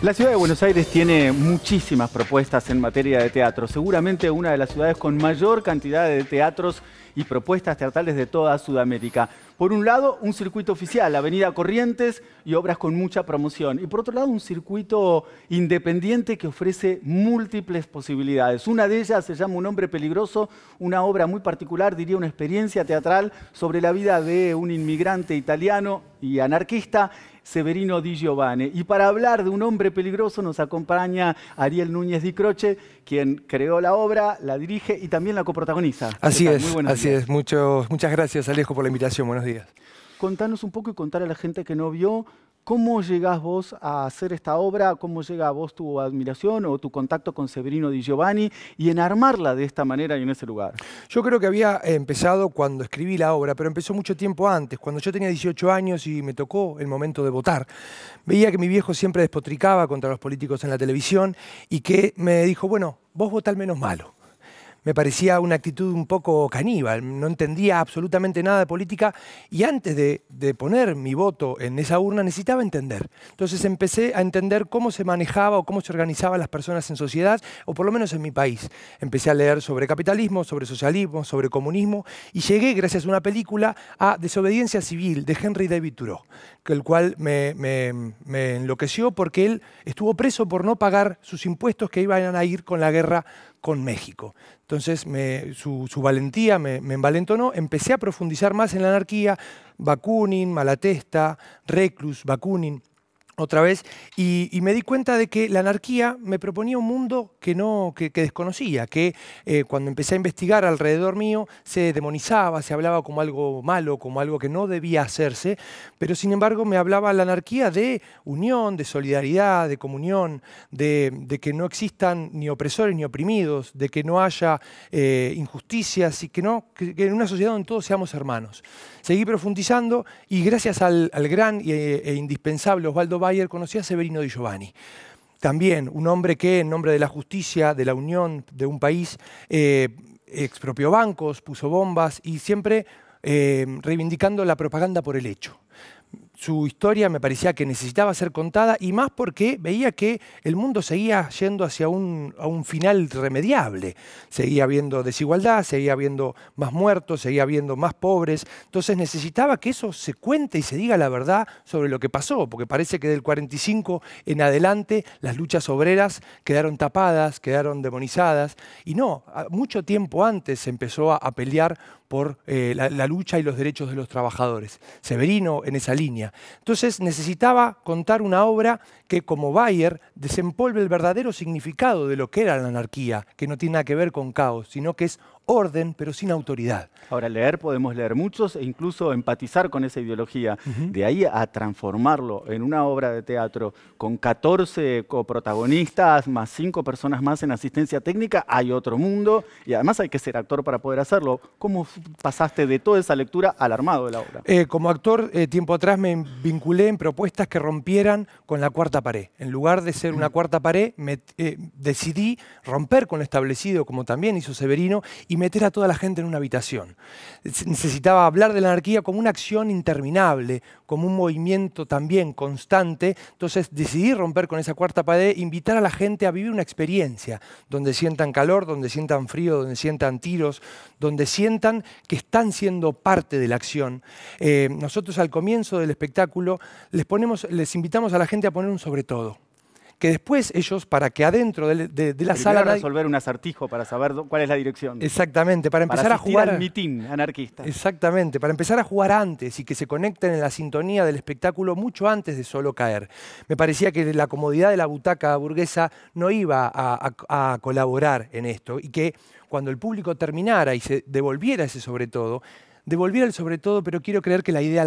La ciudad de Buenos Aires tiene muchísimas propuestas en materia de teatro, seguramente una de las ciudades con mayor cantidad de teatros y propuestas teatrales de toda Sudamérica. Por un lado, un circuito oficial, Avenida Corrientes y obras con mucha promoción. Y por otro lado, un circuito independiente que ofrece múltiples posibilidades. Una de ellas se llama Un hombre peligroso, una obra muy particular, diría una experiencia teatral sobre la vida de un inmigrante italiano y anarquista Severino Di Giovanni. Y para hablar de un hombre peligroso nos acompaña Ariel Núñez Di Croce, quien creó la obra, la dirige y también la coprotagoniza. Así es, así es. muchas gracias Alejo por la invitación. Buenos días. Contanos un poco y contar a la gente que no vio ¿Cómo llegás vos a hacer esta obra? ¿Cómo llega a vos tu admiración o tu contacto con Severino Di Giovanni y en armarla de esta manera y en ese lugar? Yo creo que había empezado cuando escribí la obra, pero empezó mucho tiempo antes, cuando yo tenía 18 años y me tocó el momento de votar. Veía que mi viejo siempre despotricaba contra los políticos en la televisión y que me dijo, bueno, vos vota al menos malo me parecía una actitud un poco caníbal, no entendía absolutamente nada de política y antes de, poner mi voto en esa urna necesitaba entender. Entonces empecé a entender cómo se manejaba o cómo se organizaban las personas en sociedad, o por lo menos en mi país. Empecé a leer sobre capitalismo, sobre socialismo, sobre comunismo y llegué, gracias a una película, a Desobediencia Civil de Henry David Thoreau, el cual me enloqueció porque él estuvo preso por no pagar sus impuestos que iban a ir con la guerra con México. Entonces su, valentía me, me, envalentonó, empecé a profundizar más en la anarquía, Bakunin, Malatesta, Reclus, Bakunin otra vez y, me di cuenta de que la anarquía me proponía un mundo que, no, que, desconocía, que eh, cuando empecé a investigar alrededor mío se demonizaba, se hablaba como algo malo, como algo que no debía hacerse, pero sin embargo me hablaba la anarquía de unión, de solidaridad, de comunión, de, que no existan ni opresores ni oprimidos, de que no haya eh, injusticias y que, no, en una sociedad donde todos seamos hermanos. Seguí profundizando y gracias al, gran e, e, indispensable Osvaldo ayer conocía a Severino Di Giovanni. También un hombre que, en nombre de la justicia, de la unión de un país, eh, expropió bancos, puso bombas y siempre eh, reivindicando la propaganda por el hecho su historia me parecía que necesitaba ser contada y más porque veía que el mundo seguía yendo hacia un, final remediable. Seguía habiendo desigualdad, seguía habiendo más muertos, seguía habiendo más pobres. Entonces necesitaba que eso se cuente y se diga la verdad sobre lo que pasó, porque parece que del 45 en adelante las luchas obreras quedaron tapadas, quedaron demonizadas. Y no, mucho tiempo antes se empezó a, pelear por eh, la lucha y los derechos de los trabajadores. Severino en esa línea. Entonces necesitaba contar una obra que, como Bayer, desempolve el verdadero significado de lo que era la anarquía, que no tiene nada que ver con caos, sino que es orden, pero sin autoridad. Ahora, leer podemos leer muchos e incluso empatizar con esa ideología. De ahí a transformarlo en una obra de teatro con 14 coprotagonistas, más 5 personas más en asistencia técnica, hay otro mundo y además hay que ser actor para poder hacerlo. ¿Cómo pasaste de toda esa lectura al armado de la obra? Eh, como actor, eh, tiempo atrás me vinculé en propuestas que rompieran con la cuarta pared. En lugar de ser una cuarta pared, me, eh, decidí romper con lo establecido, como también hizo Severino, y meter a toda la gente en una habitación. Necesitaba hablar de la anarquía como una acción interminable, como un movimiento también constante. Entonces decidí romper con esa cuarta pared, invitar a la gente a vivir una experiencia donde sientan calor, donde sientan frío, donde sientan tiros, donde sientan que están siendo parte de la acción. Eh, nosotros al comienzo del espectáculo les, ponemos, les invitamos a la gente a poner un sobre todo que después ellos, para que adentro de, la sala... sala... resolver un acertijo para saber cuál es la dirección. Exactamente, para empezar a jugar... al mitin anarquista. Exactamente, para empezar a jugar antes y que se conecten en la sintonía del espectáculo mucho antes de solo caer. Me parecía que la comodidad de la butaca burguesa no iba a, a colaborar en esto y que cuando el público terminara y se devolviera ese sobre todo, devolver el sobre todo, pero quiero creer que la idea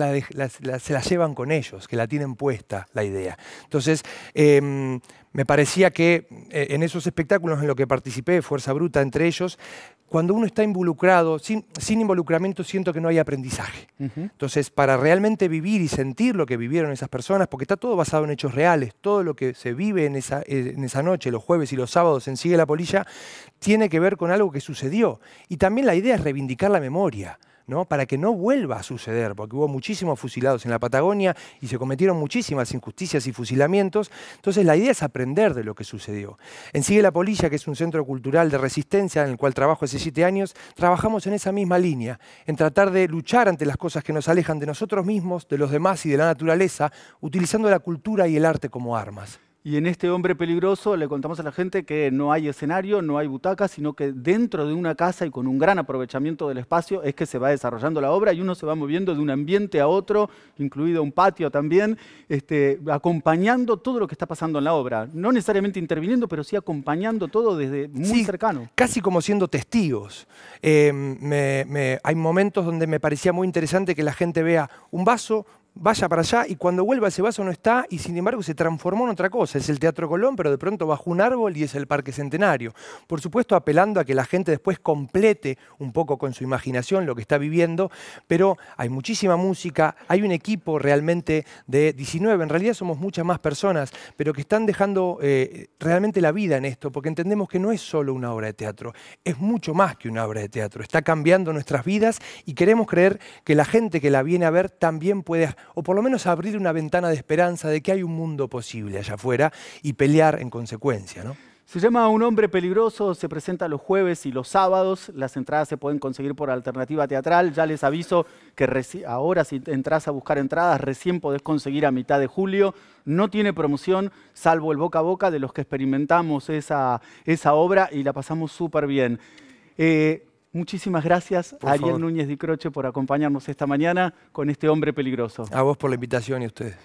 se la llevan con ellos, que la tienen puesta la idea. Entonces, em, me parecía que eh, en esos espectáculos en los que participé, Fuerza Bruta entre ellos, cuando uno está involucrado, sin, involucramiento siento que no hay aprendizaje. Entonces, para realmente vivir y sentir lo que vivieron esas personas, porque está todo basado en hechos reales, todo lo que se vive en esa, eh, en esa noche, los jueves y los sábados en Sigue la Polilla, tiene que ver con algo que sucedió. Y también la idea es reivindicar la memoria para que no vuelva a suceder, porque hubo muchísimos fusilados en la Patagonia y se cometieron muchísimas injusticias y fusilamientos. Entonces la idea es aprender de lo que sucedió. En Sigue la Polilla, que es un centro cultural de resistencia en el cual trabajo hace siete años, trabajamos en esa misma línea, en tratar de luchar ante las cosas que nos alejan de nosotros mismos, de los demás y de la naturaleza, utilizando la cultura y el arte como armas. Y en este hombre peligroso le contamos a la gente que no hay escenario, no hay butacas, sino que dentro de una casa y con un gran aprovechamiento del espacio es que se va desarrollando la obra y uno se va moviendo de un ambiente a otro, incluido un patio también, este, acompañando todo lo que está pasando en la obra. No necesariamente interviniendo, pero sí acompañando todo desde muy cercano. Casi como siendo testigos. Eh, hay momentos donde me parecía muy interesante que la gente vea un vaso, vaya para allá y cuando vuelva ese vaso no está y sin embargo se transformó en otra cosa. Es el Teatro Colón, pero de pronto bajo un árbol y es el Parque Centenario. Por supuesto, apelando a que la gente después complete un poco con su imaginación lo que está viviendo, pero hay muchísima música, hay un equipo realmente de 19, en realidad somos muchas más personas, pero que están dejando eh, realmente la vida en esto, porque entendemos que no es solo una obra de teatro, es mucho más que una obra de teatro. Está cambiando nuestras vidas y queremos creer que la gente que la viene a ver también puede o por lo menos abrir una ventana de esperanza de que hay un mundo posible allá afuera y pelear en consecuencia, ¿no? Se llama Un hombre peligroso, se presenta los jueves y los sábados. Las entradas se pueden conseguir por alternativa teatral. Ya les aviso que ahora si entras a buscar entradas, recién podés conseguir a mitad de julio. No tiene promoción, salvo el boca a boca de los que experimentamos esa, esa obra y la pasamos súper bien. Eh, Muchísimas gracias a Ariel Núñez de Croce por acompañarnos esta mañana con este hombre peligroso. A vos por la invitación y a ustedes.